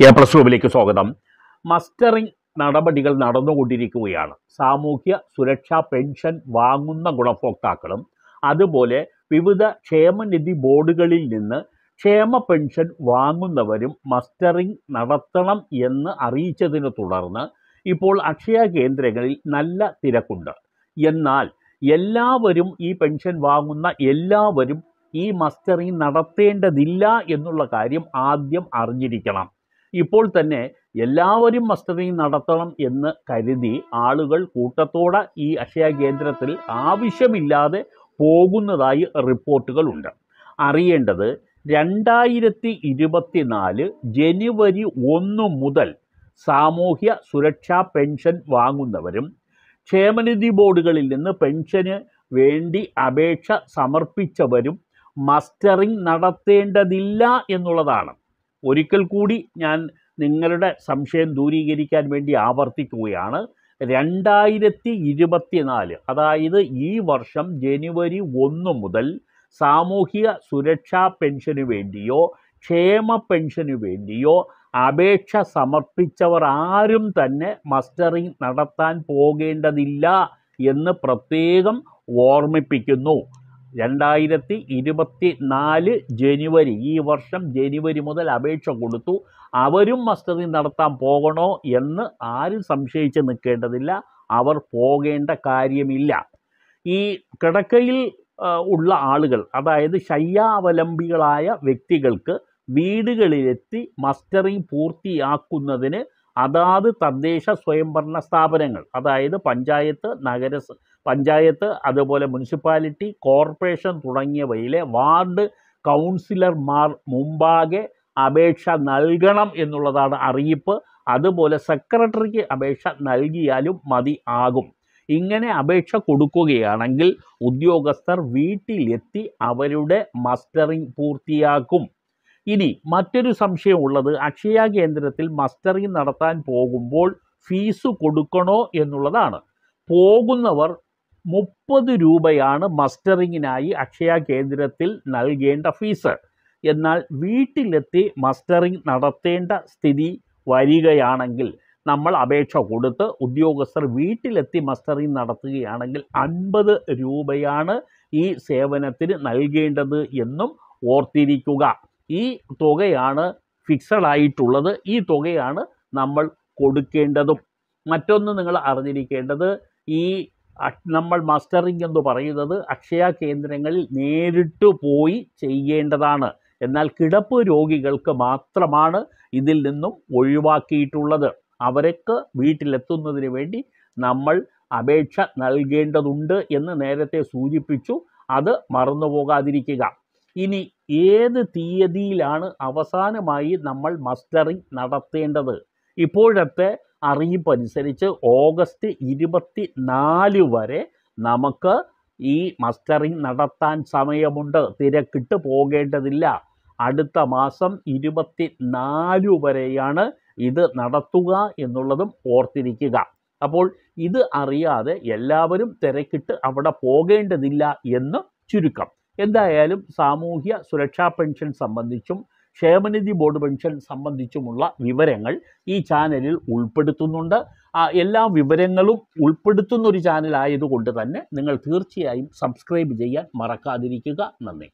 K plus റൂമിലേക്ക് സ്വാഗതം mustering നടപടികൾ നടന്നുകൊണ്ടിരിക്കുകയാണ് സാമൂഹ്യ സുരക്ഷാ പെൻഷൻ വാങ്ങുന്ന ഗുണഭോക്താക്കളും അതുപോലെ വിവിധ ക്ഷേമനിധി ബോർഡുകളിൽ നിന്ന് ക്ഷേമ പെൻഷൻ വാങ്ങുന്നവരും മസ്റ്ററിംഗ് നടത്തണം എന്ന് അറിയിച്ചതിനെ തുടർന്ന് ഇപ്പോൾ അക്ഷയ കേന്ദ്രങ്ങളിൽ നല്ല തിരക്കുണ്ട് എന്നാൽ എല്ലാവരും ഈ പെൻഷൻ വാങ്ങുന്ന എല്ലാവരും ഈ മസ്റ്ററിംഗ് നടത്തേണ്ടതില്ല എന്നുള്ള കാര്യം ആദ്യം അറിഞ്ഞിരിക്കണം ഇപ്പോൾ തന്നെ എല്ലാവരും മസ്റ്ററിങ് നടത്തണം എന്ന് കരുതി ആളുകൾ കൂട്ടത്തോടെ ഈ അക്ഷയ കേന്ദ്രത്തിൽ ആവശ്യമില്ലാതെ പോകുന്നതായി റിപ്പോർട്ടുകളുണ്ട് അറിയേണ്ടത് രണ്ടായിരത്തി നാല് ജനുവരി ഒന്ന് മുതൽ സാമൂഹ്യ സുരക്ഷാ പെൻഷൻ വാങ്ങുന്നവരും ക്ഷേമനിധി ബോർഡുകളിൽ നിന്ന് പെൻഷന് വേണ്ടി അപേക്ഷ സമർപ്പിച്ചവരും മസ്റ്ററിംഗ് നടത്തേണ്ടതില്ല എന്നുള്ളതാണ് ഒരിക്കൽ കൂടി ഞാൻ നിങ്ങളുടെ സംശയം ദൂരീകരിക്കാൻ വേണ്ടി ആവർത്തിക്കുകയാണ് രണ്ടായിരത്തി ഇരുപത്തിനാല് അതായത് ഈ വർഷം ജനുവരി ഒന്ന് മുതൽ സാമൂഹിക സുരക്ഷാ പെൻഷനു വേണ്ടിയോ ക്ഷേമ പെൻഷനു വേണ്ടിയോ അപേക്ഷ സമർപ്പിച്ചവർ ആരും തന്നെ മസ്റ്ററിംഗ് നടത്താൻ പോകേണ്ടതില്ല എന്ന് പ്രത്യേകം ഓർമ്മിപ്പിക്കുന്നു രണ്ടായിരത്തി ഇരുപത്തി നാല് ജനുവരി ഈ വർഷം ജനുവരി മുതൽ അപേക്ഷ കൊടുത്തു അവരും മസ്തതി നടത്താൻ പോകണോ എന്ന് ആരും സംശയിച്ച് നിൽക്കേണ്ടതില്ല അവർ പോകേണ്ട കാര്യമില്ല ഈ കിടക്കയിൽ ഉള്ള ആളുകൾ അതായത് ശയ്യാവലംബികളായ വ്യക്തികൾക്ക് വീടുകളിലെത്തി മസ്റ്ററിംഗ് പൂർത്തിയാക്കുന്നതിന് അതാത് തദ്ദേശ സ്വയംഭരണ സ്ഥാപനങ്ങൾ അതായത് പഞ്ചായത്ത് നഗര പഞ്ചായത്ത് അതുപോലെ മുനിസിപ്പാലിറ്റി കോർപ്പറേഷൻ തുടങ്ങിയവയിലെ വാർഡ് കൗൺസിലർമാർ മുമ്പാകെ അപേക്ഷ നൽകണം എന്നുള്ളതാണ് അറിയിപ്പ് അതുപോലെ സെക്രട്ടറിക്ക് അപേക്ഷ നൽകിയാലും മതി ആകും ഇങ്ങനെ അപേക്ഷ കൊടുക്കുകയാണെങ്കിൽ ഉദ്യോഗസ്ഥർ വീട്ടിലെത്തി അവരുടെ മസ്റ്ററിങ് പൂർത്തിയാക്കും ഇനി മറ്റൊരു സംശയമുള്ളത് അക്ഷയ കേന്ദ്രത്തിൽ മസ്റ്ററിങ് നടത്താൻ പോകുമ്പോൾ ഫീസ് കൊടുക്കണോ എന്നുള്ളതാണ് പോകുന്നവർ മുപ്പത് രൂപയാണ് മസ്റ്ററിങ്ങിനായി അക്ഷയ കേന്ദ്രത്തിൽ നൽകേണ്ട ഫീസ് എന്നാൽ വീട്ടിലെത്തി മസ്റ്ററിങ് നടത്തേണ്ട സ്ഥിതി വരികയാണെങ്കിൽ നമ്മൾ അപേക്ഷ കൊടുത്ത് ഉദ്യോഗസ്ഥർ വീട്ടിലെത്തി മസ്റ്ററിങ് നടത്തുകയാണെങ്കിൽ അൻപത് രൂപയാണ് ഈ സേവനത്തിന് നൽകേണ്ടത് എന്നും ഓർത്തിരിക്കുക ഈ തുകയാണ് ഫിക്സഡ് ആയിട്ടുള്ളത് ഈ തുകയാണ് നമ്മൾ കൊടുക്കേണ്ടതും മറ്റൊന്ന് നിങ്ങൾ അറിഞ്ഞിരിക്കേണ്ടത് ഈ നമ്മൾ മസ്റ്ററിംഗ് എന്ന് പറയുന്നത് അക്ഷയ കേന്ദ്രങ്ങളിൽ നേരിട്ട് പോയി ചെയ്യേണ്ടതാണ് എന്നാൽ കിടപ്പ് രോഗികൾക്ക് മാത്രമാണ് ഇതിൽ നിന്നും ഒഴിവാക്കിയിട്ടുള്ളത് അവർക്ക് വീട്ടിലെത്തുന്നതിന് വേണ്ടി നമ്മൾ അപേക്ഷ നൽകേണ്ടതുണ്ട് എന്ന് നേരത്തെ സൂചിപ്പിച്ചു അത് മറന്നുപോകാതിരിക്കുക ഇനി ഏത് തീയതിയിലാണ് അവസാനമായി നമ്മൾ മസ്റ്ററിംഗ് നടത്തേണ്ടത് ഇപ്പോഴത്തെ അറിയിപ്പ് അനുസരിച്ച് ഓഗസ്റ്റ് ഇരുപത്തി നാല് വരെ നമുക്ക് ഈ മസ്റ്ററിംഗ് നടത്താൻ സമയമുണ്ട് തിരക്കിട്ട് പോകേണ്ടതില്ല അടുത്ത മാസം ഇരുപത്തി നാല് വരെയാണ് ഇത് നടത്തുക എന്നുള്ളതും ഓർത്തിരിക്കുക അപ്പോൾ ഇത് അറിയാതെ എല്ലാവരും തിരക്കിട്ട് അവിടെ പോകേണ്ടതില്ല എന്ന് ചുരുക്കം എന്തായാലും സാമൂഹ്യ സുരക്ഷാ പെൻഷൻ സംബന്ധിച്ചും ക്ഷേമനിധി ബോർഡ് പെൻഷൻ സംബന്ധിച്ചുമുള്ള വിവരങ്ങൾ ഈ ചാനലിൽ ഉൾപ്പെടുത്തുന്നുണ്ട് എല്ലാ വിവരങ്ങളും ഉൾപ്പെടുത്തുന്ന ഒരു ചാനലായതുകൊണ്ട് തന്നെ നിങ്ങൾ തീർച്ചയായും സബ്സ്ക്രൈബ് ചെയ്യാൻ മറക്കാതിരിക്കുക നന്ദി